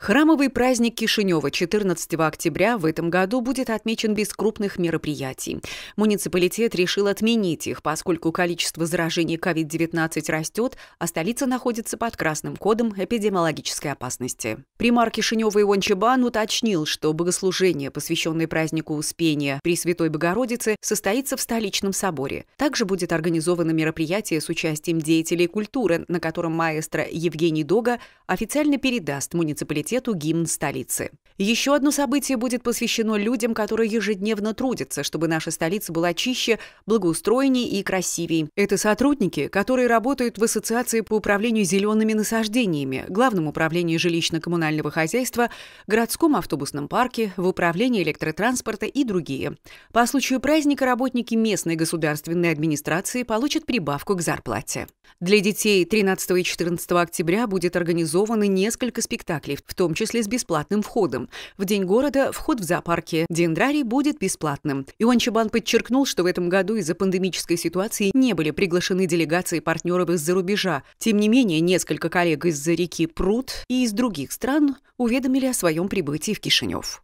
Храмовый праздник Кишинева 14 октября в этом году будет отмечен без крупных мероприятий. Муниципалитет решил отменить их, поскольку количество заражений COVID-19 растет, а столица находится под красным кодом эпидемиологической опасности. Примар Кишинева Иван Чебан уточнил, что богослужение, посвященное празднику Успения Пресвятой Богородицы, состоится в столичном соборе. Также будет организовано мероприятие с участием деятелей культуры, на котором маэстро Евгений Дога официально передаст муниципалитет университету гимн столицы. Еще одно событие будет посвящено людям, которые ежедневно трудятся, чтобы наша столица была чище, благоустроенней и красивей. Это сотрудники, которые работают в Ассоциации по управлению зелеными насаждениями, Главном управлении жилищно-коммунального хозяйства, городском автобусном парке, в управлении электротранспорта и другие. По случаю праздника работники местной государственной администрации получат прибавку к зарплате. Для детей 13 и 14 октября будет организовано несколько спектаклей, в том числе с бесплатным входом. В День города вход в зоопарке Дендрарий будет бесплатным. Ион Чабан подчеркнул, что в этом году из-за пандемической ситуации не были приглашены делегации партнеров из-за рубежа. Тем не менее, несколько коллег из-за реки Пруд и из других стран уведомили о своем прибытии в Кишинев.